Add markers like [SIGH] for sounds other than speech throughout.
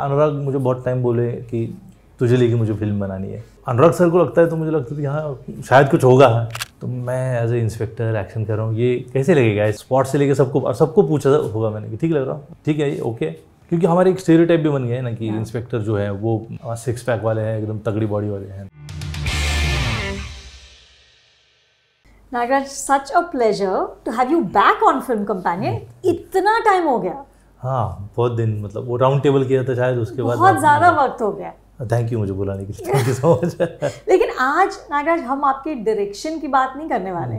अनुराग मुझे बहुत टाइम बोले कि तुझे लेके मुझे फिल्म बनानी है अनुराग सर को लगता है तो मुझे लगता है कि हाँ शायद कुछ होगा तो मैं एज ए इंस्पेक्टर एक्शन कर रहा हूँ ये कैसे लगेगा स्पॉट से लेके सबको और सबको पूछा होगा मैंने कि ठीक लग रहा हूँ ठीक है ये ओके क्योंकि हमारे एक स्टेरियो टाइप भी बन गया है ना कि इंस्पेक्टर हाँ। जो है वो सिक्स हाँ, पैक वाले हैं एकदम तगड़ी बॉडी वाले हैं Nagraj such a pleasure to have you back on film companion इतना टाइम हो गया हाँ बहुत दिन मतलब वो राउंड टेबल किया था शायद उसके बाद बहुत ज़्यादा वक्त हो गया थैंक यू मुझे बुलाने के लिए थैंक यू सो मच लेकिन आज नागराज हम आपके डायरेक्शन की बात नहीं करने वाले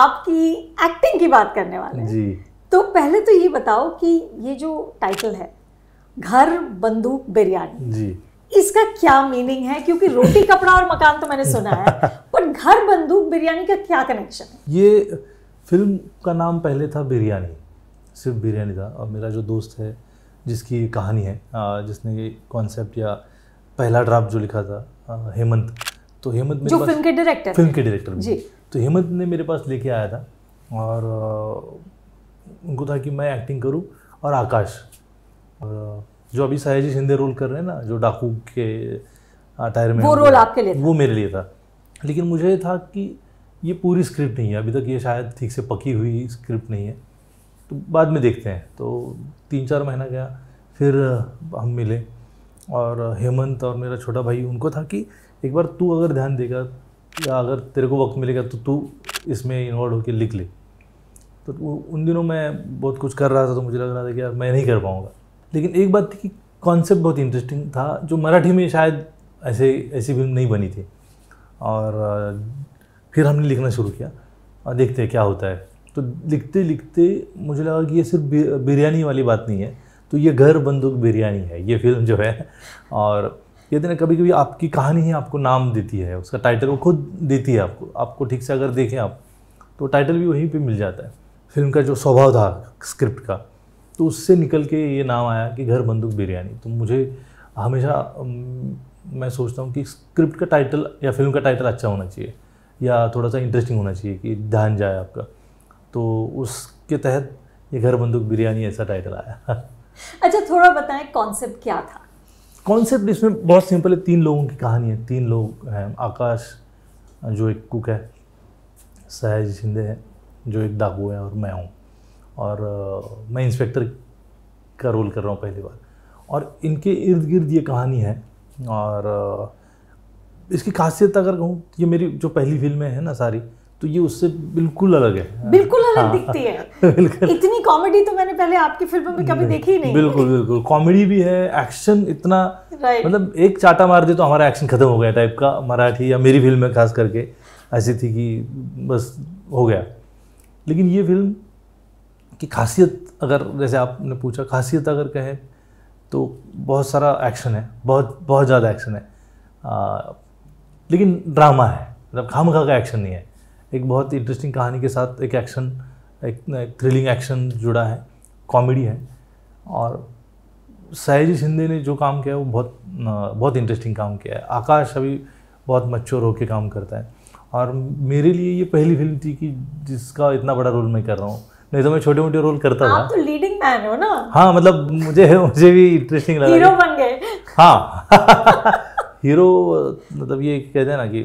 आपकी एक्टिंग की बात करने वाले जी तो पहले तो ये बताओ कि ये जो टाइटल है घर बंदूक बिरयानी जी इसका क्या मीनिंग है क्योंकि रोटी कपड़ा और मकान तो मैंने सुना है [LAUGHS] पर घर बंदूक बिरयानी का क्या कनेक्शन है ये फिल्म का नाम पहले था बिरयानी सिर्फ बिरयानी था और मेरा जो दोस्त है जिसकी कहानी है जिसने ये कॉन्सेप्ट या पहला ड्राफ्ट जो लिखा था हेमंत तो हेमंत जो फिल्म के डायरेक्टर फिल्म के डायरेक्टर जी तो हेमंत ने मेरे पास लेके आया था और उनको था कि मैं एक्टिंग करूं और आकाश जो अभी सयाजी शिंदे रोल कर रहे हैं ना जो डाकू के टायर में वो रोल आपके लिए वो मेरे लिए था लेकिन मुझे था कि ये पूरी स्क्रिप्ट नहीं है अभी तक ये शायद ठीक से पकी हुई स्क्रिप्ट नहीं है तो बाद में देखते हैं तो तीन चार महीना गया फिर हम मिले और हेमंत और मेरा छोटा भाई उनको था कि एक बार तू अगर ध्यान देगा या अगर तेरे को वक्त मिलेगा तो तू इसमें इन्वॉल्व होकर लिख ले तो उन दिनों मैं बहुत कुछ कर रहा था तो मुझे लग रहा था कि यार मैं नहीं कर पाऊँगा लेकिन एक बात थी कि कॉन्सेप्ट बहुत इंटरेस्टिंग था जो मराठी में शायद ऐसे ऐसी फिल्म नहीं बनी थी और फिर हमने लिखना शुरू किया और देखते हैं क्या होता है तो लिखते लिखते मुझे लगा कि ये सिर्फ बिरयानी वाली बात नहीं है तो ये घर बंदूक बिरयानी है ये फिल्म जो है और कहते ना कभी कभी आपकी कहानी ही आपको नाम देती है उसका टाइटल वो खुद देती है आपको आपको ठीक से अगर देखें आप तो टाइटल भी वहीं पे मिल जाता है फिल्म का जो स्वभाव था स्क्रिप्ट का तो उससे निकल के ये नाम आया कि घर बंदूक बिरयानी तो मुझे हमेशा मैं सोचता हूँ कि स्क्रिप्ट का टाइटल या फिल्म का टाइटल अच्छा होना चाहिए या थोड़ा सा इंटरेस्टिंग होना चाहिए कि ध्यान जाए आपका तो उसके तहत ये घर बंदूक बिरयानी ऐसा टाइटल आया [LAUGHS] अच्छा थोड़ा बताएं कॉन्सेप्ट क्या था कॉन्सेप्ट इसमें बहुत सिंपल है तीन लोगों की कहानी है तीन लोग हैं आकाश जो एक कुक है सहज शिंदे है जो एक डाकू है और मैं हूँ और आ, मैं इंस्पेक्टर का रोल कर रहा हूँ पहली बार और इनके इर्द गिर्द ये कहानी है और आ, इसकी खासियत अगर कहूँ ये मेरी जो पहली फिल्में हैं ना सारी तो ये उससे बिल्कुल अलग है बिल्कुल अलग हाँ, दिखती है [LAUGHS] बिल्कुल इतनी कॉमेडी तो मैंने पहले आपकी फिल्मों में कभी देखी ही नहीं बिल्कुल बिल्कुल कॉमेडी भी है एक्शन इतना मतलब एक चाटा मार दे तो हमारा एक्शन खत्म हो गया टाइप का मराठी या मेरी फिल्म में खास करके ऐसी थी कि बस हो गया लेकिन ये फिल्म की खासियत अगर जैसे आपने पूछा खासियत अगर कहें तो बहुत सारा एक्शन है बहुत बहुत ज़्यादा एक्शन है लेकिन ड्रामा है मतलब खाम खा का एक्शन नहीं है एक बहुत इंटरेस्टिंग कहानी के साथ एक एक्शन एक, एक थ्रिलिंग एक्शन जुड़ा है कॉमेडी है और सयाजी शिंदे ने जो काम किया है वो बहुत बहुत इंटरेस्टिंग काम किया है आकाश अभी बहुत मच्योर होकर काम करता है और मेरे लिए ये पहली फिल्म थी कि जिसका इतना बड़ा रोल मैं कर रहा हूँ नहीं तो मैं छोटे मोटे रोल करता था तो लीडिंग मैन हो ना हाँ मतलब मुझे मुझे भी इंटरेस्टिंग लगा हीरो बन गए हाँ हीरो [LAUGHS] मतलब ये कहते हैं ना कि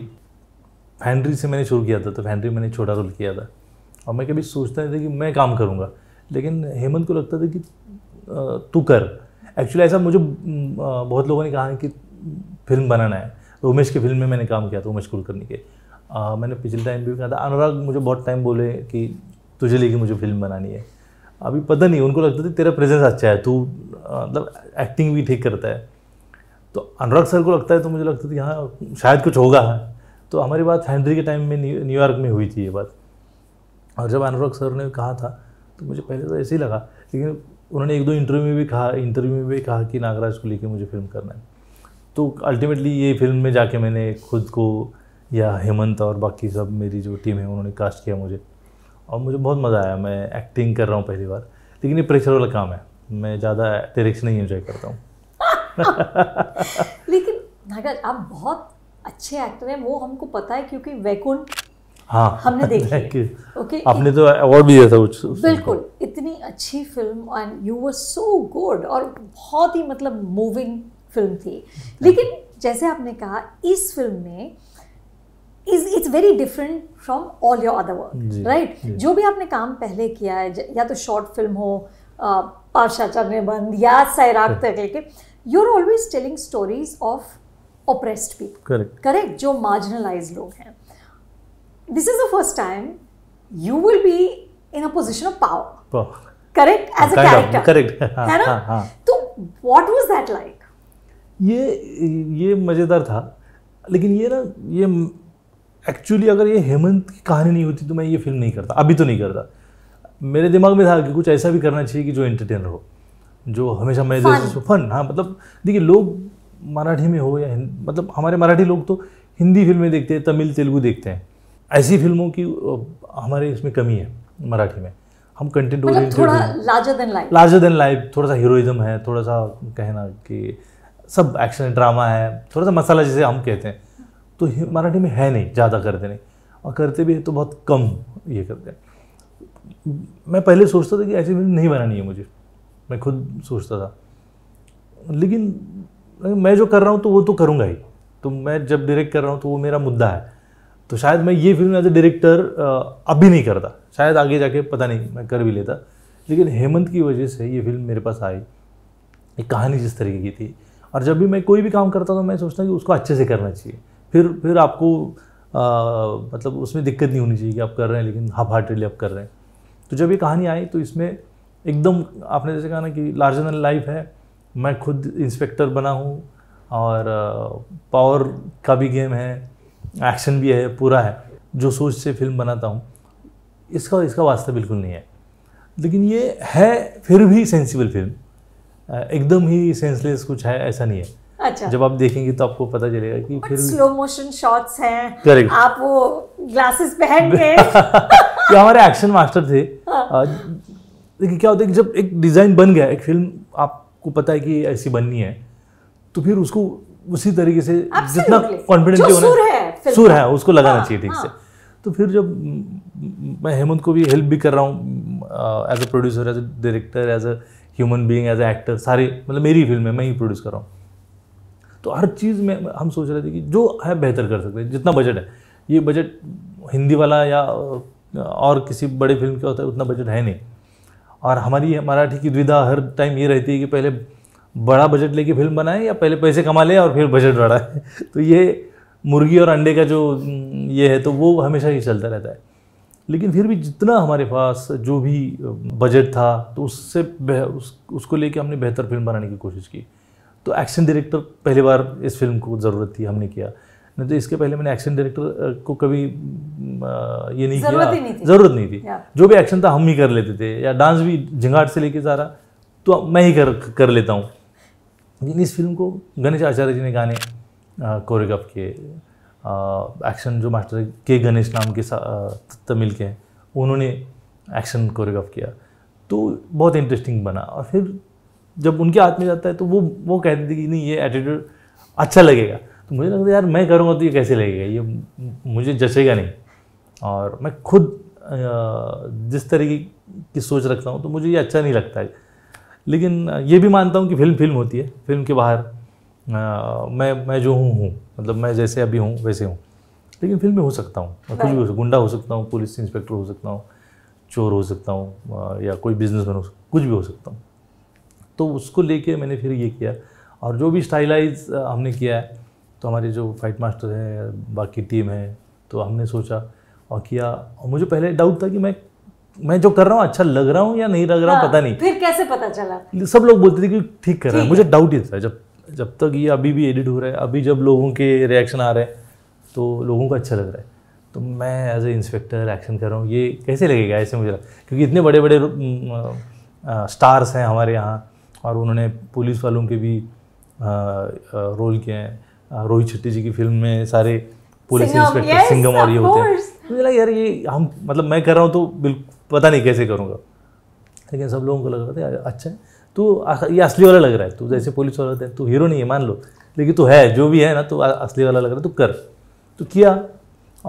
फैंड्री से मैंने शुरू किया था तो फैंड्री मैंने छोटा रोल किया था और मैं कभी सोचता नहीं था कि मैं काम करूँगा लेकिन हेमंत को लगता था कि तू कर एक्चुअली ऐसा मुझे बहुत लोगों ने कहा है कि फिल्म बनाना है उमेश की फिल्म में मैंने काम किया था उमेश कुलकर्णी के आ, मैंने पिछले टाइम भी कहा था अनुराग मुझे बहुत टाइम बोले कि तुझे लेके मुझे फिल्म बनानी है अभी पता नहीं उनको लगता था तेरा प्रेजेंस अच्छा है तू मतलब एक्टिंग भी ठीक करता है तो अनुराग सर को लगता है तो मुझे लगता था कि हाँ शायद कुछ होगा तो हमारी बात हैंनरी के टाइम में न्यूयॉर्क में हुई थी ये बात और जब अनुराग सर ने कहा था तो मुझे पहले तो ऐसे ही लगा लेकिन उन्होंने एक दो इंटरव्यू में भी कहा इंटरव्यू में भी कहा कि नागराज को लेकर मुझे फिल्म करना है तो अल्टीमेटली ये फिल्म में जाके मैंने खुद को या हेमंत और बाकी सब मेरी जो टीम है उन्होंने कास्ट किया मुझे और मुझे बहुत मज़ा आया मैं एक्टिंग कर रहा हूँ पहली बार लेकिन ये प्रेशर वाला काम है मैं ज़्यादा डायरेक्शन ही इन्जॉय करता हूँ [LAUGHS] लेकिन नागर आप बहुत अच्छे एक्टर हैं वो हमको पता है क्योंकि वैकुंठ हाँ हमने देखी ओके आपने तो अवार्ड भी दिया था उस बिल्कुल इतनी अच्छी film and you were so good और बहुत ही मतलब मूविंग फिल्म थी लेकिन जैसे आपने कहा इस फिल्म में is it's very different from all your other work right जो भी आपने काम पहले किया है या तो शॉर्ट फिल्म हो पाशाचार्य बंद या सैराग हाँ। तक लेके you are always telling stories of oppressed people correct correct जो मार्जिनलाइज लोग हैं this is the first time you will be in a position of power correct as a correct है [LAUGHS] ना हाँ, हाँ. तो व्हाट वाज दैट लाइक ये ये मजेदार था लेकिन ये ना ये एक्चुअली अगर ये हेमंत की कहानी नहीं होती तो मैं ये फिल्म नहीं करता अभी तो नहीं करता मेरे दिमाग में था कि कुछ ऐसा भी करना चाहिए कि जो एंटरटेनर हो जो हमेशा मेरे फन हाँ मतलब देखिए लोग मराठी में हो या मतलब हमारे मराठी लोग तो हिंदी फिल्में देखते हैं तमिल तेलुगु देखते हैं ऐसी फिल्मों की हमारे इसमें कमी है मराठी में हम कंटेंट मतलब थोड़ा larger than life larger than life थोड़ा सा हीरोइज्म है थोड़ा सा कहना कि सब एक्शन ड्रामा है थोड़ा सा मसाला जैसे हम कहते हैं तो मराठी में है नहीं ज़्यादा करते नहीं और करते भी है तो बहुत कम ये करते हैं मैं पहले सोचता था कि ऐसी फिल्म नहीं बनानी है मुझे मैं खुद सोचता था लेकिन मैं जो कर रहा हूँ तो वो तो करूँगा ही तो मैं जब डायरेक्ट कर रहा हूँ तो वो मेरा मुद्दा है तो शायद मैं ये फिल्म एज ए डायरेक्टर अभी नहीं करता शायद आगे जाके पता नहीं मैं कर भी लेता लेकिन हेमंत की वजह से ये फिल्म मेरे पास आई एक कहानी जिस तरीके की थी और जब भी मैं कोई भी काम करता तो मैं सोचता कि उसको अच्छे से करना चाहिए फिर फिर आपको आ, मतलब उसमें दिक्कत नहीं होनी चाहिए कि आप कर रहे हैं लेकिन हाफ हार्टेडली आप कर रहे हैं तो जब ये कहानी आई तो इसमें एकदम आपने जैसे कहा ना कि लार्जर दैन लाइफ है मैं खुद इंस्पेक्टर बना हूँ और पावर का भी गेम है एक्शन भी है पूरा है जो सोच से फिल्म बनाता हूँ इसका इसका वास्ता बिल्कुल नहीं है लेकिन ये है फिर भी सेंसिबल फिल्म एकदम ही सेंसलेस कुछ है ऐसा नहीं है अच्छा जब आप देखेंगे तो आपको पता चलेगा कि फिर स्लो मोशन शॉट्स हैं करेक्ट आप वो ग्लासेस पहन के ये हमारे एक्शन मास्टर थे हाँ। देखिए क्या होता है कि जब एक डिज़ाइन बन गया एक फिल्म आप को पता है कि ऐसी बननी है तो फिर उसको उसी तरीके से जितना कॉन्फिडेंस सुर है सुर तो। है उसको लगाना हाँ, चाहिए ठीक हाँ. से तो फिर जब मैं हेमंत को भी हेल्प भी कर रहा हूँ as a producer as a director as a human being as a actor सारे मतलब मेरी फिल्म है मैं ही प्रोड्यूस कर रहा हूँ तो हर चीज़ में हम सोच रहे थे कि जो है बेहतर कर सकते हैं जितना बजट है ये बजट हिंदी वाला या uh, और किसी बड़े फिल्म का होता है उतना बजट है नहीं और हमारी मराठी की द्विधा हर टाइम ये रहती है कि पहले बड़ा बजट लेके फिल्म बनाए या पहले पैसे कमा लें और फिर बजट बढ़ाए [LAUGHS] तो ये मुर्गी और अंडे का जो ये है तो वो हमेशा ही चलता रहता है लेकिन फिर भी जितना हमारे पास जो भी बजट था तो उससे उस, उसको लेके हमने बेहतर फिल्म बनाने की कोशिश की तो एक्शन डायरेक्टर पहली बार इस फिल्म को ज़रूरत थी हमने किया नहीं तो इसके पहले मैंने एक्शन डायरेक्टर को कभी ये नहीं किया ज़रूरत नहीं थी जो भी एक्शन था हम ही कर लेते थे या डांस भी झंगाट से लेके रहा तो मैं ही कर कर लेता हूँ लेकिन इस फिल्म को गणेश आचार्य जी ने गाने कोरियोग्राफ किए एक्शन जो मास्टर के गणेश नाम के तमिल के हैं उन्होंने एक्शन कोरियोग्राफ किया तो बहुत इंटरेस्टिंग बना और फिर जब उनके हाथ में जाता है तो वो वो कहते थे कि नहीं ये एटीट्यूड अच्छा लगेगा मुझे लगता है यार मैं करूँगा तो ये कैसे लगेगा ये मुझे जचेगा नहीं और मैं खुद जिस तरीके की सोच रखता हूँ तो मुझे ये अच्छा नहीं लगता है लेकिन ये भी मानता हूँ कि फिल्म फिल्म होती है फिल्म के बाहर मैं मैं जो हूँ हूँ मतलब मैं जैसे अभी हूँ वैसे हूँ लेकिन फिल्म में हो सकता हूँ मैं कुछ भी हो गुंडा हो सकता हूँ पुलिस इंस्पेक्टर हो सकता हूँ चोर हो सकता हूँ या कोई बिजनेसमैन हो सकता कुछ भी हो सकता हूँ तो उसको लेके मैंने फिर ये किया और जो भी स्टाइलाइज हमने किया है तो हमारे जो फाइट मास्टर हैं बाकी टीम है तो हमने सोचा और किया और मुझे पहले डाउट था कि मैं मैं जो कर रहा हूँ अच्छा लग रहा हूँ या नहीं लग रहा हूँ हाँ, पता नहीं फिर कैसे पता चला सब लोग बोलते थे कि ठीक कर रहा है मुझे डाउट ही था जब जब तक ये अभी भी एडिट हो रहा है अभी जब लोगों के रिएक्शन आ रहे हैं तो लोगों को अच्छा लग रहा है तो मैं एज ए इंस्पेक्टर एक्शन कर रहा हूँ ये कैसे लगेगा ऐसे मुझे क्योंकि इतने बड़े बड़े स्टार्स हैं हमारे यहाँ और उन्होंने पुलिस वालों के भी रोल किए हैं रोहित शेट्टी जी की फिल्म में सारे पुलिस इंस्पेक्टर सिंगम और ये होते हैं मुझे लगा यार ये हम मतलब मैं कर रहा हूँ तो बिल्कुल पता नहीं कैसे करूँगा लेकिन सब लोगों को लग रहा था अच्छा है तू तो ये असली वाला लग रहा है तू जैसे पुलिस वाला होता है तू हीरो नहीं है मान लो लेकिन तू है जो भी है ना तो असली वाला लग रहा है तू तो कर तो किया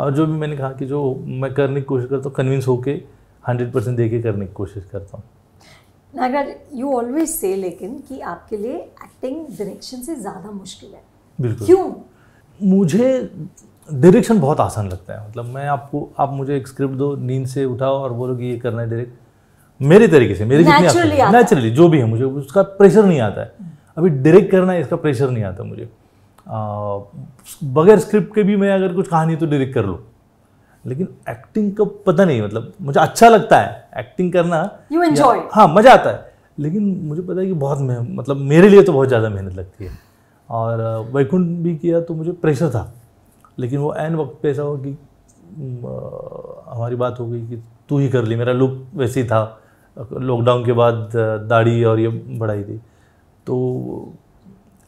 और जो भी मैंने कहा कि जो मैं करने की कोशिश करता हूँ कन्विंस होके हंड्रेड परसेंट दे के करने की कोशिश करता हूँ नागराज यू ऑलवेज से लेकिन कि आपके लिए एक्टिंग डायरेक्शन से ज़्यादा मुश्किल है क्यों मुझे डायरेक्शन बहुत आसान लगता है मतलब मैं आपको आप मुझे एक स्क्रिप्ट दो नींद से उठाओ और बोलो कि ये करना है डायरेक्ट मेरे तरीके से मेरे जितनी नेचुरली जो भी है मुझे उसका प्रेशर नहीं आता है अभी डायरेक्ट करना है इसका प्रेशर नहीं आता मुझे बगैर स्क्रिप्ट के भी मैं अगर कुछ कहानी तो डायरेक्ट कर लूँ लेकिन एक्टिंग का पता नहीं मतलब मुझे अच्छा लगता है एक्टिंग करना यू एंजॉय हाँ मज़ा आता है लेकिन मुझे पता है कि बहुत मतलब मेरे लिए तो बहुत ज़्यादा मेहनत लगती है और वैकुंठ भी किया तो मुझे प्रेशर था लेकिन वो एन वक्त पे ऐसा हुआ कि हमारी बात हो गई कि तू ही कर ली मेरा लुक वैसे ही था लॉकडाउन के बाद दाढ़ी और ये बढ़ाई थी तो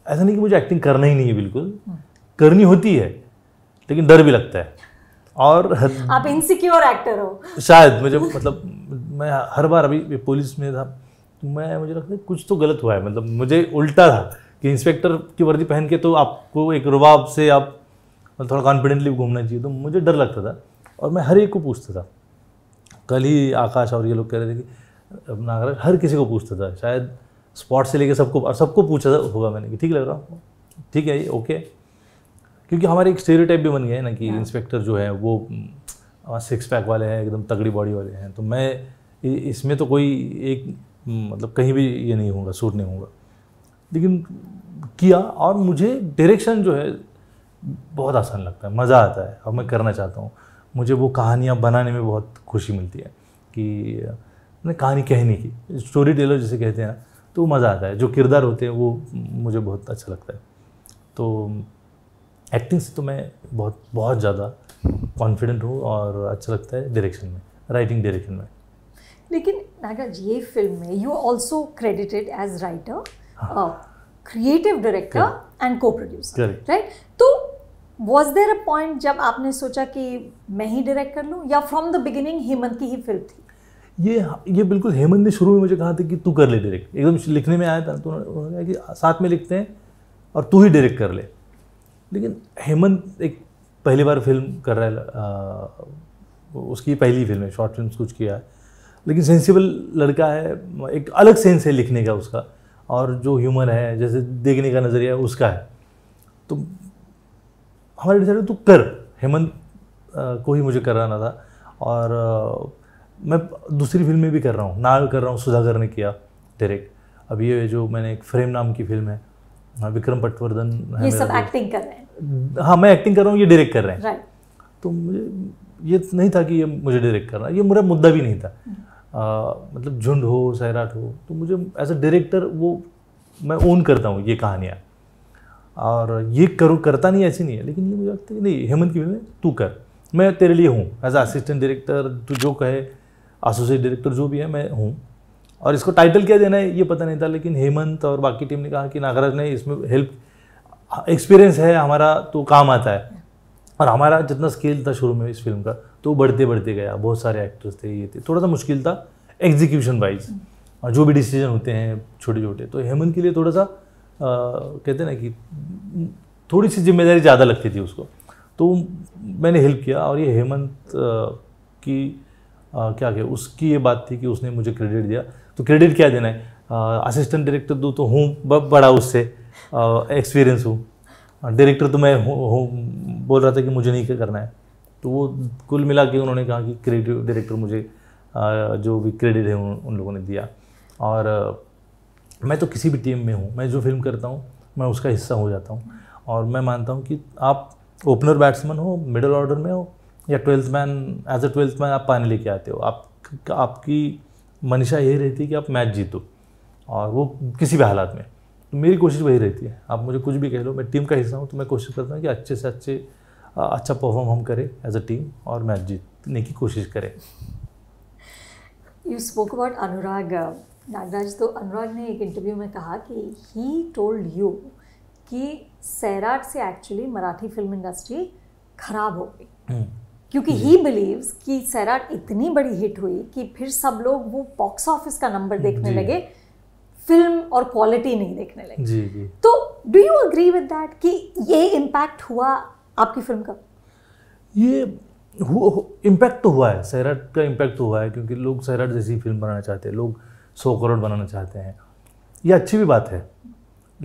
ऐसा नहीं कि मुझे एक्टिंग करना ही नहीं है बिल्कुल हम्म। करनी होती है लेकिन डर भी लगता है और [LAUGHS] आप इनसिक्योर एक्टर हो शायद मुझे मतलब मैं हर बार अभी पुलिस में था तो मैं मुझे लगता है कुछ तो गलत हुआ है मतलब मुझे उल्टा था कि इंस्पेक्टर की वर्दी पहन के तो आपको एक रुबाब से आप मतलब थोड़ा कॉन्फिडेंटली घूमना चाहिए तो मुझे डर लगता था और मैं हर एक को पूछता था कल ही आकाश और ये लोग कह रहे थे कि नागराज हर किसी को पूछता था शायद स्पॉट से लेके सबको और सबको पूछा था होगा मैंने कि ठीक लग रहा हूँ ठीक है ये ओके क्योंकि हमारे एक टाइप भी बन गया है ना कि इंस्पेक्टर हाँ। जो है वो सिक्स पैक वाले हैं एकदम तगड़ी बॉडी वाले हैं तो मैं इसमें तो कोई एक मतलब कहीं भी ये नहीं होगा सूट नहीं होगा लेकिन किया और मुझे डायरेक्शन जो है बहुत आसान लगता है मज़ा आता है और मैं करना चाहता हूँ मुझे वो कहानियाँ बनाने में बहुत खुशी मिलती है कि मैंने कहानी कहने की स्टोरी टेलर जिसे कहते हैं तो मज़ा आता है जो किरदार होते हैं वो मुझे बहुत अच्छा लगता है तो एक्टिंग से तो मैं बहुत बहुत ज़्यादा कॉन्फिडेंट हूँ और अच्छा लगता है डायरेक्शन में राइटिंग डायरेक्शन में लेकिन नागराज ये फिल्म में you also credited as writer creative director and co producer right तो वॉज देर अ पॉइंट जब आपने सोचा कि मैं ही डायरेक्ट कर लूँ या फ्रॉम द बिगिनिंग हेमंत की ही फिल्म थी ये ये बिल्कुल हेमंत ने शुरू में मुझे कहा था कि तू कर ले डायरेक्ट एकदम लिखने में आया था तो उन्होंने कि साथ में लिखते हैं और तू ही डायरेक्ट कर ले लेकिन हेमंत एक पहली बार फिल्म कर रहा है आ, उसकी पहली फिल्म है शॉर्ट फिल्म कुछ किया है लेकिन सेंसिबल लड़का है एक अलग सेंस है लिखने का उसका और जो ह्यूमन है जैसे देखने का नज़रिया उसका है तो हमारे डिसाइड तू तो कर हेमंत को ही मुझे कराना था और आ, मैं दूसरी फिल्म में भी कर रहा हूँ नाल कर रहा हूँ सुधाकर ने किया डायरेक्ट अब ये जो मैंने एक फ्रेम नाम की फिल्म है विक्रम पटवर्धन ये सब एक्टिंग कर रहे हैं हाँ मैं एक्टिंग कर रहा हूँ ये डायरेक्ट कर रहे हैं तो मुझे ये नहीं था कि ये मुझे डायरेक्ट करना ये मेरा मुद्दा भी नहीं था मतलब झुंड हो सैराट हो तो मुझे एज अ डायरेक्टर वो मैं ओन करता हूँ ये कहानियाँ और ये करो करता नहीं ऐसी नहीं है लेकिन ये मुझे लगता है नहीं हेमंत की फिल्म तू कर मैं तेरे लिए हूँ एज असिस्टेंट डायरेक्टर तू जो कहे एसोसिएट डायरेक्टर जो भी है मैं हूँ और इसको टाइटल क्या देना है ये पता नहीं था लेकिन हेमंत और बाकी टीम ने कहा कि नागराज ने इसमें हेल्प एक्सपीरियंस है हमारा तो काम आता है और हमारा जितना स्केल था शुरू में इस फिल्म का तो बढ़ते बढ़ते गया बहुत सारे एक्टर्स थे ये थे थोड़ा सा मुश्किल था एग्जीक्यूशन वाइज और जो भी डिसीजन होते हैं छोटे छोटे तो हेमंत के लिए थोड़ा सा आ, कहते ना कि थोड़ी सी जिम्मेदारी ज़्यादा लगती थी उसको तो मैंने हेल्प किया और ये हेमंत की आ, क्या क्या उसकी ये बात थी कि उसने मुझे क्रेडिट दिया तो क्रेडिट क्या देना है असिस्टेंट डायरेक्टर दो तो हूँ बड़ा उससे एक्सपीरियंस हूँ डायरेक्टर तो मैं हूँ बोल रहा था कि मुझे नहीं करना है तो वो कुल मिला के उन्होंने कहा कि क्रिएटिव डायरेक्टर मुझे जो भी क्रेडिट है उन, लोगों ने दिया और मैं तो किसी भी टीम में हूँ मैं जो फिल्म करता हूँ मैं उसका हिस्सा हो जाता हूँ और मैं मानता हूँ कि आप ओपनर बैट्समैन हो मिडल ऑर्डर में हो या twelfth man as a twelfth man आप पानी लेके आते हो आप आपकी मनीषा यही रहती है कि आप मैच जीतो और वो किसी भी हालात में तो मेरी कोशिश वही रहती है आप मुझे कुछ भी कह लो मैं टीम का हिस्सा हूँ तो मैं कोशिश करता हूँ कि अच्छे से अच्छे अच्छा परफॉर्म हम करें एज अ टीम और मैच जीतने की कोशिश करें you spoke about Anurag Nagraj तो अनुराग ने एक इंटरव्यू में कहा कि ही टोल्ड यू कि सैराट से एक्चुअली मराठी फिल्म इंडस्ट्री खराब हो गई हम्म। क्योंकि ही बिलीव्स कि सैराट इतनी बड़ी हिट हुई कि फिर सब लोग वो बॉक्स ऑफिस का नंबर देखने लगे फिल्म और क्वालिटी नहीं देखने लगे जी, जी. तो do you agree with that कि ये इम्पैक्ट हुआ आपकी फिल्म का ये इम्पैक्ट तो हुआ है सैराट का इम्पैक्ट तो हुआ है क्योंकि लोग सैराट जैसी फिल्म बनाना चाहते हैं लोग सौ करोड़ बनाना चाहते हैं ये अच्छी भी बात है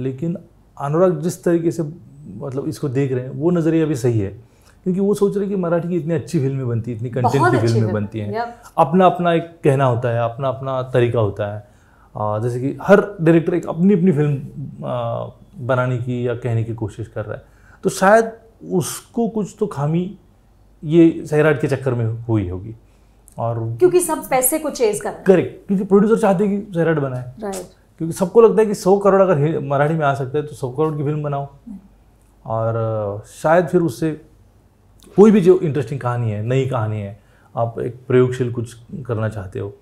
लेकिन अनुराग जिस तरीके से मतलब इसको देख रहे हैं वो नज़रिया भी सही है क्योंकि वो सोच रहे हैं कि मराठी की इतनी अच्छी फिल्में बनती इतनी कंटेंट की फिल्में बनती हैं अपना अपना एक कहना होता है अपना अपना तरीका होता है जैसे कि हर डायरेक्टर एक अपनी अपनी फिल्म बनाने की या कहने की कोशिश कर रहा है तो शायद उसको कुछ तो खामी ये सैराट के चक्कर में हुई होगी और क्योंकि सब पैसे को चेज कर करेक्ट क्योंकि प्रोड्यूसर चाहते हैं कि सैराट बनाए राइट क्योंकि सबको लगता है कि सौ करोड़ अगर मराठी में आ सकता है तो सौ करोड़ की फिल्म बनाओ और शायद फिर उससे कोई भी जो इंटरेस्टिंग कहानी है नई कहानी है आप एक प्रयोगशील कुछ करना चाहते हो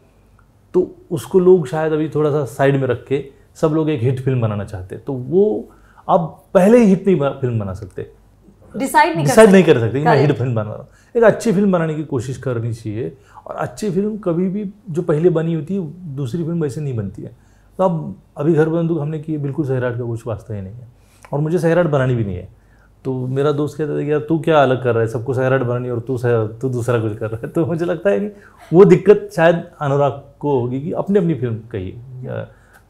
तो उसको लोग शायद अभी थोड़ा सा साइड में रख के सब लोग एक हिट फिल्म बनाना चाहते हैं तो वो आप पहले ही हिट नहीं फिल्म बना सकते डिसाइड नहीं डिसाइड नहीं कर सकते कि मैं हिट फिल्म बना रहा हूँ एक अच्छी फिल्म बनाने की कोशिश करनी चाहिए और अच्छी फिल्म कभी भी जो पहले बनी होती है दूसरी फिल्म वैसे नहीं बनती है तो अब अभी घर बंधु हमने की बिल्कुल सहराट का कुछ वास्ता ही नहीं है और मुझे सहराट बनानी भी नहीं है तो मेरा दोस्त कहता था कि यार तू क्या अलग कर रहा है सबको सहराट बनानी और तू तू दूसरा कुछ कर रहा है तो मुझे लगता है कि वो दिक्कत शायद अनुराग को होगी कि अपनी अपनी फिल्म कही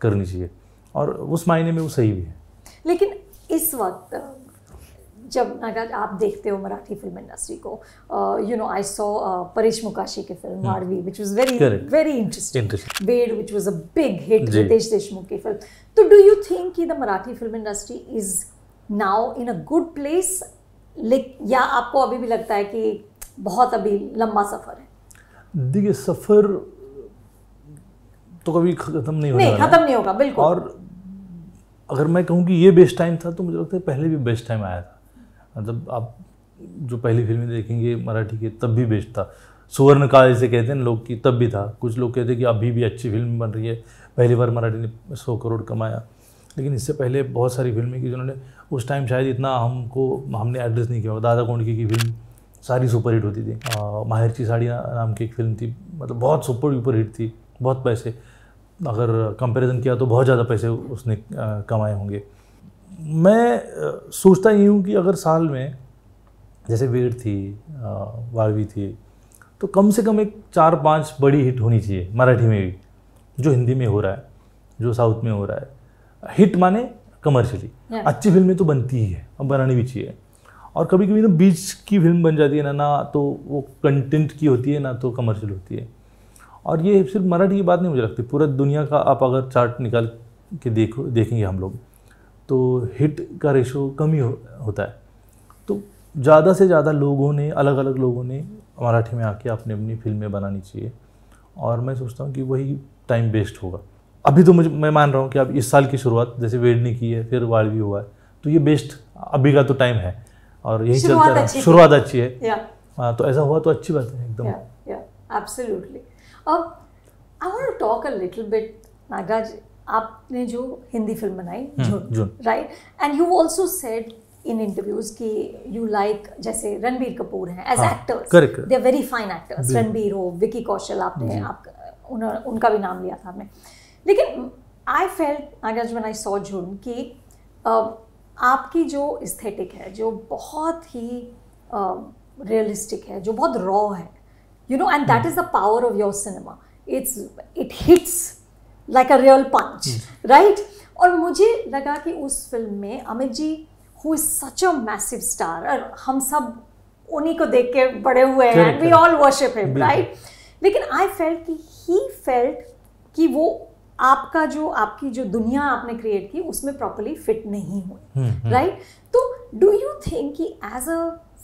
करनी चाहिए और उस मायने में वो सही भी है लेकिन इस वक्त जब अगर आप देखते हो मराठी फिल्म इंडस्ट्री को you know I saw Paresh Mokashi की फिल्म मारवी which was very very interesting Ved which was a big hit Riteish Deshmukh की फिल्म तो डू यू थिंक कि the Marathi film industry is now in a good place या आपको अभी भी लगता है कि बहुत अभी लंबा सफ़र है देखिए सफ़र तो कभी ख़त्म नहीं होगा नहीं ख़त्म नहीं होगा बिल्कुल और अगर मैं कहूँ कि ये बेस्ट टाइम था तो मुझे लगता है पहले भी बेस्ट टाइम आया था मतलब आप जो पहली फिल्में देखेंगे मराठी के तब भी बेस्ट था सुवर्ण काल जैसे कहते हैं लोग कि तब भी था कुछ लोग कहते हैं कि अभी भी अच्छी फिल्म बन रही है पहली बार मराठी ने सौ करोड़ कमाया लेकिन इससे पहले बहुत सारी फिल्में की जिन्होंने उस टाइम शायद इतना हमको हमने एड्रेस नहीं किया दादा कोंडकी की फिल्म सारी सुपर हिट होती थी माहिर की साड़ी नाम की एक फिल्म थी मतलब बहुत सुपर डुपर हिट थी बहुत पैसे अगर कंपैरिजन किया तो बहुत ज़्यादा पैसे उसने कमाए होंगे मैं सोचता ही हूँ कि अगर साल में जैसे वेट थी वारवी थी तो कम से कम एक चार पांच बड़ी हिट होनी चाहिए मराठी में भी जो हिंदी में हो रहा है जो साउथ में हो रहा है हिट माने कमर्शियली अच्छी फिल्में तो बनती ही है अब बनानी भी चाहिए और कभी कभी ना बीच की फिल्म बन जाती है ना ना तो वो कंटेंट की होती है ना तो कमर्शियल होती है और ये सिर्फ मराठी की बात नहीं मुझे लगती पूरा दुनिया का आप अगर चार्ट निकाल के देखो देखेंगे हम लोग तो हिट का रेशो कम ही हो, होता है तो ज़्यादा से ज़्यादा लोगों ने अलग अलग लोगों ने मराठी में आके अपनी अपनी फिल्में बनानी चाहिए और मैं सोचता हूँ कि वही टाइम वेस्ट होगा अभी तो मुझे मैं मान रहा हूँ कि अब इस साल की शुरुआत जैसे वेड ने की है फिर वाड़वी हुआ है तो ये बेस्ट अभी का तो टाइम है और यही चलता रहा शुरुआत अच्छी है या। हाँ, तो ऐसा हुआ तो अच्छी बात है एकदम या, अब I talk a little bit आपने जो हिंदी फिल्म बनाई right and you also said in interviews कि यू लाइक जैसे रणबीर कपूर हैं as actors they are very fine actors Ranbir हो विकी कौशल आपने आप उनका भी नाम लिया था आपने लेकिन I felt Nagraj one I saw Jhund कि आपकी जो इस्थेटिक है जो बहुत ही रियलिस्टिक है जो बहुत रॉ है you know and that is the power of your cinema it's it hits like a real punch right और मुझे लगा कि उस फिल्म में Amit ji who is such a massive star और हम सब उन्हीं को देख के बड़े हुए हैं we all worship him right लेकिन आई फेल्ट कि ही फेल्ट कि वो आपका जो आपकी जो दुनिया आपने क्रिएट की उसमें प्रॉपरली फिट नहीं हुई राइट हम्म, हम्म। तो डू यू थिंक कि as a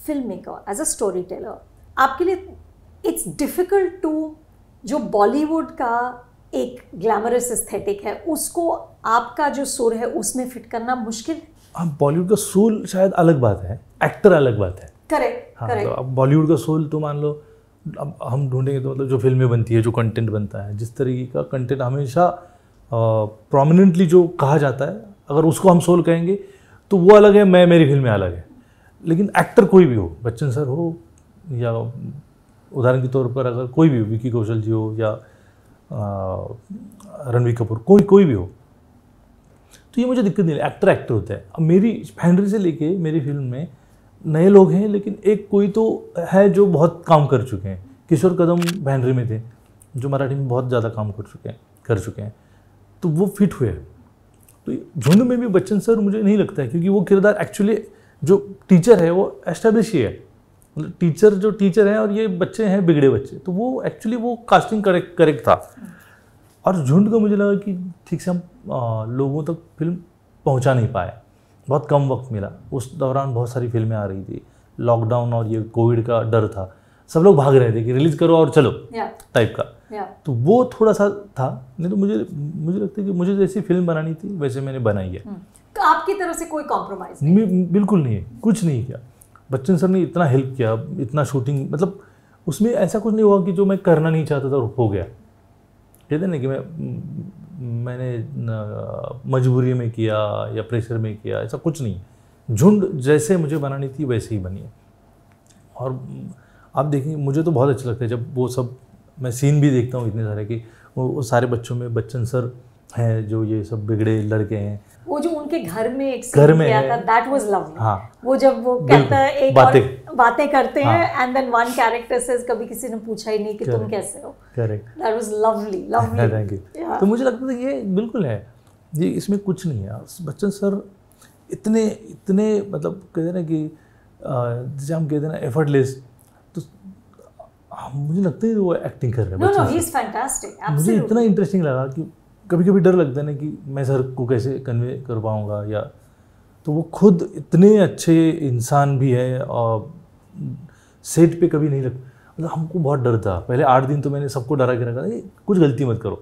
filmmaker as a storyteller आपके लिए इट्स डिफिकल्ट टू जो बॉलीवुड का एक ग्लैमरस एस्थेटिक है उसको आपका जो सुर है उसमें फिट करना मुश्किल हाँ बॉलीवुड का सोल शायद अलग बात है एक्टर अलग बात है करेक्ट हाँ करेक्ट तो अब बॉलीवुड का सोल तो मान लो अब हम ढूंढेंगे तो मतलब जो फिल्में बनती है जो कंटेंट बनता है जिस तरीके का कंटेंट हमेशा प्रोमिनेंटली जो कहा जाता है अगर उसको हम सोल कहेंगे तो वो अलग है मैं मेरी फिल्में अलग है लेकिन एक्टर कोई भी हो बच्चन सर हो या उदाहरण के तौर पर अगर कोई भी हो विकी कौशल जी हो या रणवीर कपूर कोई कोई भी हो तो ये मुझे दिक्कत नहीं एक्टर एक्टर होता है अब मेरी फैंड्री से लेके मेरी फिल्म में नए लोग हैं लेकिन एक कोई तो है जो बहुत काम कर चुके हैं किशोर कदम फैंड्री में थे जो मराठी में बहुत ज़्यादा काम कर चुके हैं कर चुके हैं तो वो फिट हुए तो झुंड में भी बच्चन सर मुझे नहीं लगता है क्योंकि वो किरदार एक्चुअली जो टीचर है वो एस्टेब्लिश ही है मतलब टीचर जो टीचर हैं और ये बच्चे हैं बिगड़े बच्चे तो वो एक्चुअली वो कास्टिंग करेक्ट करेक्ट था और झुंड का मुझे लगा कि ठीक से हम लोगों तक फिल्म पहुंचा नहीं पाए बहुत कम वक्त मिला उस दौरान बहुत सारी फिल्में आ रही थी लॉकडाउन और ये कोविड का डर था सब लोग भाग रहे थे कि रिलीज़ करो और चलो टाइप का तो वो थोड़ा सा था नहीं तो मुझे मुझे लगता है कि मुझे जैसी फिल्म बनानी थी वैसे मैंने बनाई है हम्म। तो आपकी तरफ से कोई कॉम्प्रोमाइज़ बिल्कुल नहीं है कुछ नहीं किया बच्चन सर ने इतना हेल्प किया इतना शूटिंग मतलब उसमें ऐसा कुछ नहीं हुआ कि जो मैं करना नहीं चाहता था हो गया कहते ना कि मैं मैंने मजबूरी में किया या प्रेशर में किया ऐसा कुछ नहीं झुंड जैसे मुझे बनानी थी वैसे ही बनी है और आप देखेंगे मुझे तो बहुत अच्छा लगता है जब वो सब मैं सीन भी देखता हूँ इतने सारे कि वो सारे बच्चों में बच्चन सर हैं जो ये सब बिगड़े लड़के हैं वो जो उनके घर में एक घर में किया था दैट वाज लवली वो जब वो कहता है एक बाते, और बातें करते हाँ, हैं and then one character says कभी किसी ने पूछा ही नहीं कि तुम कैसे हो correct that was lovely lovely thank you तो मुझे लगता था ये बिल्कुल है ये इसमें कुछ नहीं है बच्चन सर इतने इतने मतलब कहते ना कि जैसे हम कहते ना एफर्टलेस तो मुझे लगता है वो एक्टिंग कर रहे हैं मुझे इतना इंटरेस्टिंग लगा कि कभी कभी डर लगता है ना कि मैं सर को कैसे कन्वे कर पाऊँगा या तो वो खुद इतने अच्छे इंसान भी हैं और सेट पे कभी नहीं लग मतलब हमको बहुत डर था पहले आठ दिन तो मैंने सबको डरा के रखा कुछ गलती मत करो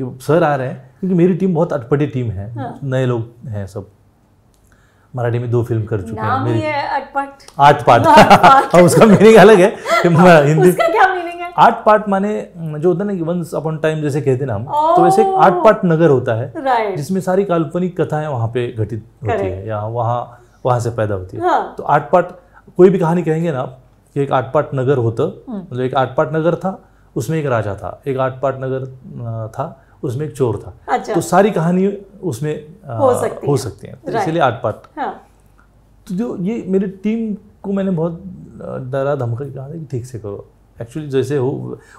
कि सर आ रहे हैं क्योंकि मेरी टीम बहुत अटपटी टीम है हाँ। नए लोग हैं सब मराठी में दो फिल्म कर चुके हैं आठ पाठ उसका मीनिंग अलग है कि हाँ, हिंदी उसका क्या आर्ट पार्ट माने जो होता है ना वंस अपॉन टाइम जैसे कहते ना हम तो वैसे एक आर्ट oh, पार्ट नगर होता है जिसमें सारी काल्पनिक कथाएं वहाँ पे घटित होती है या वहाँ वहाँ से पैदा होती है हाँ. तो आर्ट पार्ट कोई भी कहानी कहेंगे ना आप कि एक आठ पार्ट नगर होता हम्म. मतलब एक आठ पार्ट नगर था उसमें एक राजा था एक आठ पार्ट नगर था उसमें एक चोर था अच्छा। तो सारी कहानी उसमें आ, हो सकती, है तो इसलिए आठ पार्ट हाँ। तो जो ये मेरी टीम को मैंने बहुत डरा धमका कहा ठीक से करो एक्चुअली जैसे हो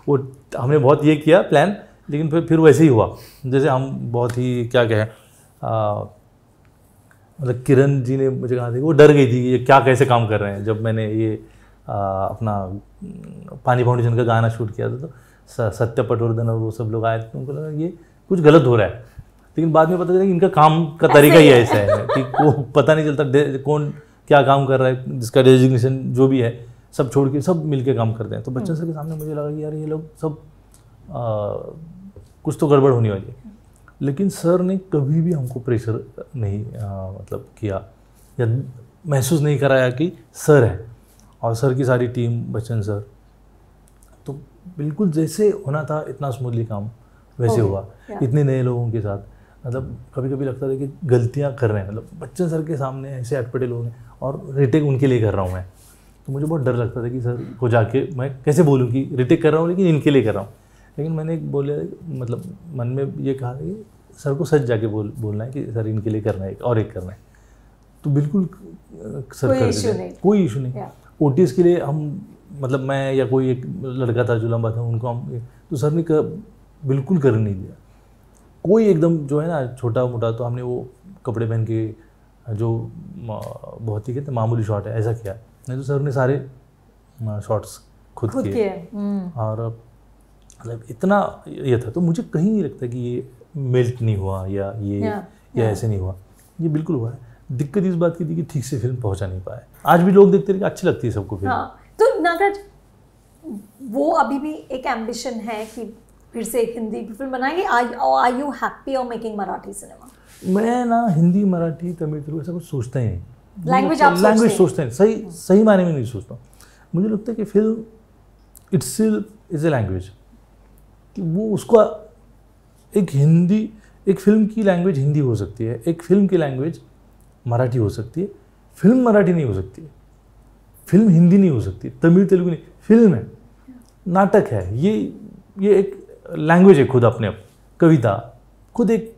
वो हमने बहुत ये किया प्लान लेकिन फिर फिर वैसे ही हुआ जैसे हम बहुत ही क्या कहें मतलब किरण जी ने मुझे कहा था वो डर गई थी ये क्या कैसे काम कर रहे हैं जब मैंने ये आ, अपना पानी फाउंडेशन का गाना शूट किया था तो सत्य पटवर्धन और वो सब लोग आए थे तो उनको लगा ये कुछ गलत हो रहा है लेकिन बाद में पता चला कि इनका काम का तरीका ही ऐसा है कि वो पता नहीं चलता कौन क्या काम कर रहा है जिसका डेजिग्नेशन जो भी है सब छोड़ के सब मिल के काम करते हैं तो बच्चन हम्म। सर के सामने मुझे लगा कि यार ये लोग सब आ, कुछ तो गड़बड़ होने वाली है लेकिन सर ने कभी भी हमको प्रेशर नहीं आ, मतलब किया या महसूस नहीं कराया कि सर है और सर की सारी टीम बच्चन सर तो बिल्कुल जैसे होना था इतना स्मूथली काम वैसे हुआ इतने नए लोगों के साथ मतलब कभी कभी लगता था कि गलतियाँ कर रहे हैं मतलब बच्चन सर के सामने ऐसे अटपटे लोग हैं और रिटेक उनके लिए कर रहा हूँ मैं तो मुझे बहुत डर लगता था कि सर को जाके मैं कैसे बोलूँ कि रिटेक कर रहा हूँ लेकिन इनके लिए कर रहा हूँ लेकिन मैंने एक बोले मतलब मन में ये कहा कि सर को सच जाके बोल बोलना है कि सर इनके लिए करना है और एक करना है तो बिल्कुल सर कोई इशू नहीं कोई इशू नहीं ओ के लिए हम मतलब मैं या कोई एक लड़का था जो लंबा था उनको हम तो सर ने कर, बिल्कुल कर नहीं दिया कोई एकदम जो है ना छोटा मोटा तो हमने वो कपड़े पहन के जो बहुत ही कहते मामूली शॉट है ऐसा किया नहीं तो सर ने सारे शॉट्स खुद, खुद किए हम्म। और मतलब इतना ये था तो मुझे कहीं नहीं लगता कि ये मेल्ट नहीं हुआ या ये या, या ऐसे नहीं हुआ ये बिल्कुल हुआ है दिक्कत इस बात की थी कि ठीक से फिल्म पहुंचा नहीं पाए आज भी लोग देखते रहे अच्छी लगती है सबको फिल्म हाँ, तो नागराज वो अभी भी एक एम्बिशन है कि फिर से हिंदी फिल्म बनाएंगे are you happy making Marathi cinema मैं ना हिंदी मराठी तमिल तेलुगु ऐसा कुछ सोचता ही नहीं लैंग्वेज आप लैंग्वेज सोचते हैं सही सही मायने में नहीं सोचता मुझे लगता है कि film it's is a language कि वो उसका एक हिंदी एक फिल्म की लैंग्वेज हिंदी हो सकती है एक फिल्म की लैंग्वेज मराठी हो सकती है फिल्म मराठी नहीं हो सकती है फिल्म हिंदी नहीं हो सकती तमिल तेलुगु नहीं फिल्म है नाटक है ये ये एक लैंग्वेज है खुद अपने आप कविता खुद एक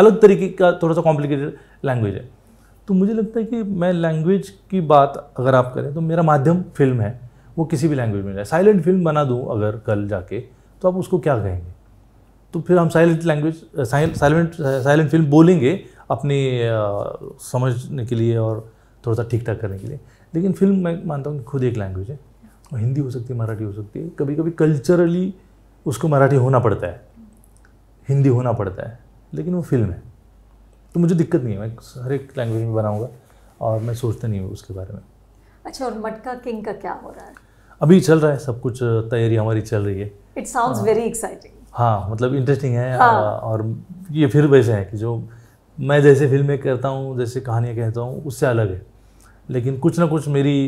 अलग तरीके का थोड़ा सा कॉम्प्लिकेटेड लैंग्वेज है तो मुझे लगता है कि मैं लैंग्वेज की बात अगर आप करें तो मेरा माध्यम फिल्म है वो किसी भी लैंग्वेज में जाए साइलेंट फिल्म बना दूँ अगर कल जाके तो आप उसको क्या कहेंगे तो फिर हम silent language silent silent film बोलेंगे अपनी समझने के लिए और थोड़ा सा ठीक ठाक करने के लिए लेकिन फिल्म मैं मानता हूँ कि खुद एक लैंग्वेज है और हिंदी हो सकती है मराठी हो सकती है कभी कभी कल्चरली उसको मराठी होना पड़ता है हिंदी होना पड़ता है लेकिन वो फिल्म है तो मुझे दिक्कत नहीं है मैं हर एक लैंग्वेज में बनाऊँगा और मैं सोचता नहीं हूँ उसके बारे में अच्छा और मटका किंग का क्या हो रहा है अभी चल रहा है सब कुछ तैयारी हमारी चल रही है इट साउंड वेरी एक्साइटिंग हाँ मतलब इंटरेस्टिंग है हाँ. और ये फिर वैसे है कि जो मैं जैसे फिल्में करता हूँ जैसे कहानियाँ कहता हूँ उससे अलग है लेकिन कुछ ना कुछ मेरी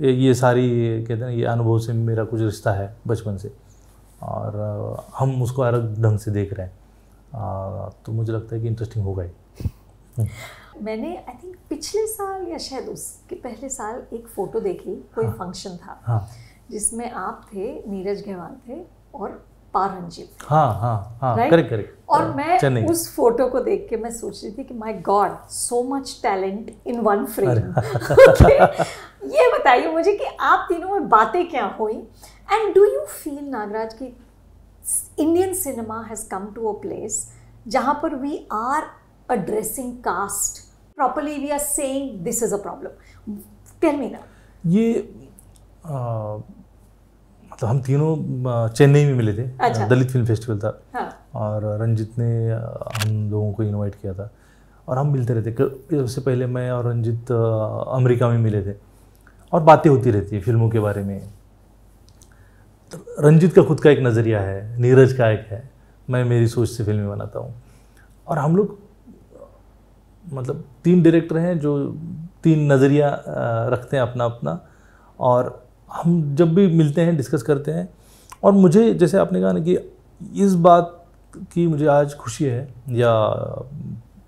ये सारी कहते हैं ये अनुभव से मेरा कुछ रिश्ता है बचपन से और हम उसको अलग ढंग से देख रहे हैं तो मुझे लगता है कि इंटरेस्टिंग होगा ही हम्म। मैंने आई थिंक पिछले साल या शायद उसके पहले साल एक फ़ोटो देखी कोई हाँ, फंक्शन था हाँ, जिसमें आप थे नीरज गहवाल थे और पारंजीत हाँ हाँ हाँ right? और मैं उस फोटो को देख के मैं सोच रही थी कि my god so much talent in one frame ये बताइए मुझे कि आप तीनों में बातें क्या हुई and do you feel Nagraj की Indian cinema has come to a place जहाँ पर we are addressing caste properly we are saying this is a problem tell me now ये तो हम तीनों चेन्नई में मिले थे अच्छा। दलित फिल्म फेस्टिवल था हाँ। और रंजित ने हम लोगों को इनवाइट किया था और हम मिलते रहते उससे पहले मैं और रंजित अमेरिका में मिले थे और बातें होती रहती है फिल्मों के बारे में तो रंजित का खुद का एक नज़रिया है नीरज का एक है मैं मेरी सोच से फिल्में बनाता हूँ और हम लोग मतलब तीन डायरेक्टर हैं जो तीन नज़रिया रखते हैं अपना अपना और हम जब भी मिलते हैं डिस्कस करते हैं और मुझे जैसे आपने कहा ना कि इस बात की मुझे आज खुशी है या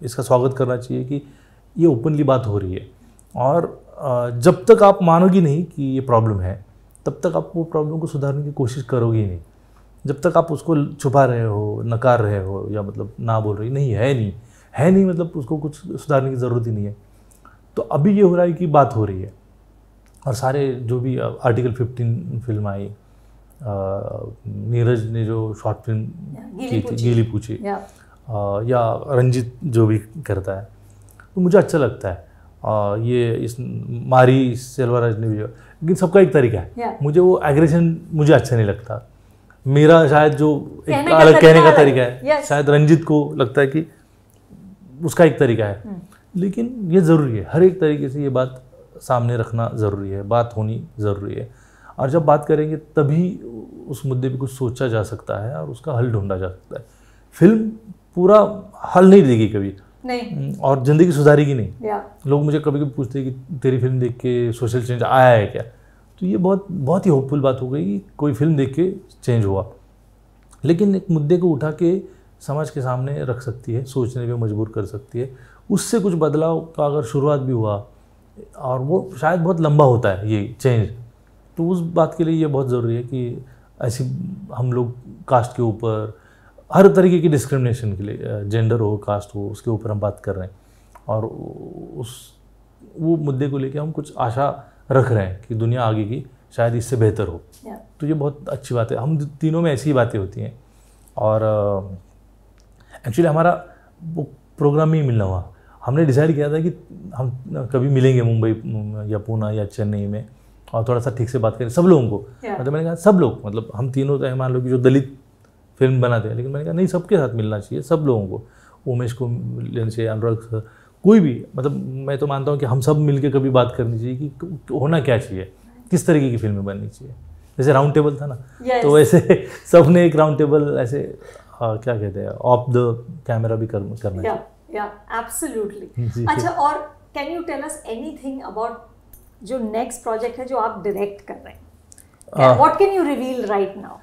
इसका स्वागत करना चाहिए कि ये ओपनली बात हो रही है और जब तक आप मानोगी नहीं कि ये प्रॉब्लम है तब तक आप वो प्रॉब्लम को सुधारने की कोशिश करोगी नहीं जब तक आप उसको छुपा रहे हो नकार रहे हो या मतलब ना बोल रही नहीं है नहीं है नहीं मतलब उसको कुछ सुधारने की ज़रूरत ही नहीं है तो अभी ये हो रहा है कि बात हो रही है और सारे जो भी आर्टिकल फिफ्टीन फिल्म आई नीरज ने जो शॉर्ट फिल्म की थी गीली पूछी या रंजित जो भी करता है तो मुझे अच्छा लगता है आ, ये इस मारी सेल्वराज ने भी लेकिन सबका एक तरीका है मुझे वो एग्रेशन मुझे अच्छा नहीं लगता मेरा शायद जो एक अलग कहने का तरीका है शायद रंजित को लगता है कि उसका एक तरीका है हम्म। लेकिन ये ज़रूरी है हर एक तरीके से ये बात सामने रखना ज़रूरी है बात होनी ज़रूरी है और जब बात करेंगे तभी उस मुद्दे पे कुछ सोचा जा सकता है और उसका हल ढूंढा जा सकता है फिल्म पूरा हल नहीं देगी कभी नहीं हम्म, और ज़िंदगी सुधारेगी नहीं लोग मुझे कभी कभी पूछते हैं कि तेरी फिल्म देख के सोशल चेंज आया है क्या तो ये बहुत बहुत ही होपफुल बात हो गई कि कोई फिल्म देख के चेंज हुआ लेकिन एक मुद्दे को उठा के समाज के सामने रख सकती है सोचने पे मजबूर कर सकती है उससे कुछ बदलाव का अगर शुरुआत भी हुआ और वो शायद बहुत लंबा होता है ये चेंज तो उस बात के लिए ये बहुत ज़रूरी है कि ऐसी हम लोग कास्ट के ऊपर हर तरीके की डिस्क्रिमिनेशन के लिए जेंडर हो कास्ट हो उसके ऊपर हम बात कर रहे हैं और उस वो मुद्दे को लेकर हम कुछ आशा रख रहे हैं कि दुनिया आगे की शायद इससे बेहतर हो तो ये बहुत अच्छी बात है हम तीनों में ऐसी ही बातें होती हैं और एक्चुअली हमारा वो प्रोग्राम में ही मिलना हुआ हमने डिसाइड किया था कि हम कभी मिलेंगे मुंबई या पूना या चेन्नई में और थोड़ा सा ठीक से बात करें सब लोगों को yeah. मतलब मैंने कहा सब लोग मतलब हम तीनों तो मान लो कि जो दलित फिल्म बनाते हैं लेकिन मैंने कहा नहीं सबके साथ मिलना चाहिए सब लोगों को उमेश को लेने से अनुराग कोई भी मतलब मैं तो मानता हूँ कि हम सब मिलकर कभी बात करनी चाहिए कि होना क्या चाहिए किस तरीके की फिल्में बननी चाहिए जैसे राउंड टेबल था ना yes. तो वैसे सब ने एक राउंड टेबल ऐसे हाँ, क्या कहते हैं ऑफ द कैमरा भी कर, करना या या एब्सोल्युटली अच्छा और can you tell us anything about जो नेक्स्ट प्रोजेक्ट है जो आप डायरेक्ट कर रहे हैं what can you reveal right now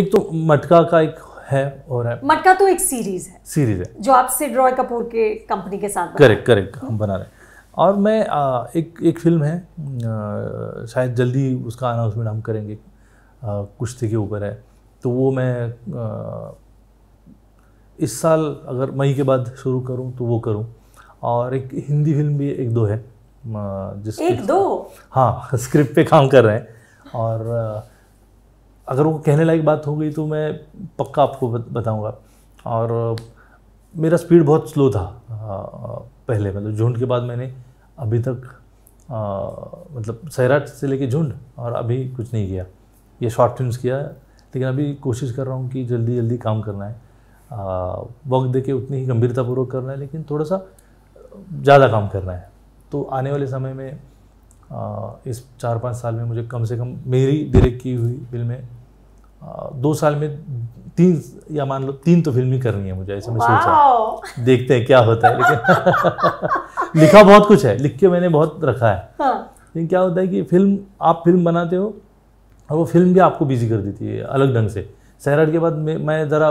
एक तो मटका का एक है और है मटका तो एक सीरीज है सीरीज है जो आप सिड रॉय कपूर के कंपनी के साथ करेक्ट करेक्ट हम बना रहे हैं और मैं आ, एक एक फिल्म है आ, शायद जल्दी उसका अनाउंसमेंट हम करेंगे कुश्ती के ऊपर है तो वो मैं आ, इस साल अगर मई के बाद शुरू करूँ तो वो करूँ और एक हिंदी फिल्म भी एक दो है जिस एक दो हाँ स्क्रिप्ट पे काम कर रहे हैं और अगर वो कहने लायक बात हो गई तो मैं पक्का आपको बताऊंगा और मेरा स्पीड बहुत स्लो था पहले मतलब झुंड के बाद मैंने अभी तक आ, मतलब सैराट से लेके झुंड और अभी कुछ नहीं किया ये शॉर्ट फिल्म किया लेकिन अभी कोशिश कर रहा हूँ कि जल्दी जल्दी काम करना है वक्त देखे उतनी ही गंभीरतापूर्वक करना है लेकिन थोड़ा सा ज़्यादा काम करना है तो आने वाले समय में इस चार पाँच साल में मुझे कम से कम मेरी डायरेक्ट की हुई फिल्में दो साल में तीन या मान लो तीन तो फिल्म ही करनी है मुझे ऐसे मैं सोचा देखते हैं क्या होता है लेकिन [LAUGHS] लिखा बहुत कुछ है लिख के मैंने बहुत रखा है हाँ। लेकिन क्या होता है कि फिल्म आप फिल्म बनाते हो और वो फिल्म भी आपको बिजी कर देती है अलग ढंग से सैराट के बाद मैं ज़रा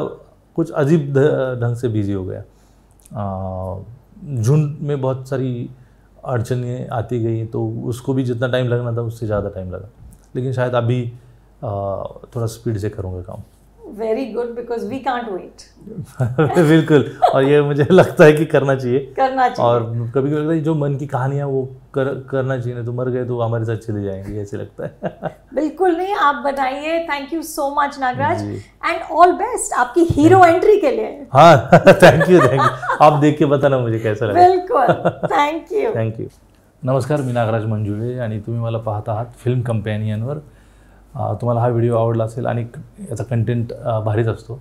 कुछ अजीब ढंग से बिजी हो गया झुंड में बहुत सारी अड़चने आती गई तो उसको भी जितना टाइम लगना था उससे ज़्यादा टाइम लगा लेकिन शायद अभी थोड़ा स्पीड से करूँगा काम very good because we can't wait बिल्कुल और ये मुझे [LAUGHS] लगता है कि करना चाहिए करना चाहिए और कभी कभी लगता है जो मन की कहानियाँ वो कर, करना चाहिए तो मर गए तो हमारे साथ चले जाएंगे ऐसे लगता है [LAUGHS] बिल्कुल नहीं आप बताइए thank you so much Nagraj and all best आपकी हीरो एंट्री के लिए हाँ थैंक यू थैंक यू आप देख के बताना मुझे कैसा लगा बिल्कुल थैंक यू थैंक यू नमस्कार मी नागराज मंजुळे आणि तुम्ही मला पाहत आहात फिल्म कंपॅनियनवर तुम्हाला हा व्हिडिओ आवडला असेल आणि याचा कंटेंट भारीच असतो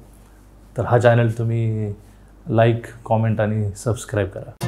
तर हा चॅनल तुम्ही लाईक कॉमेंट आणि सबस्क्राईब करा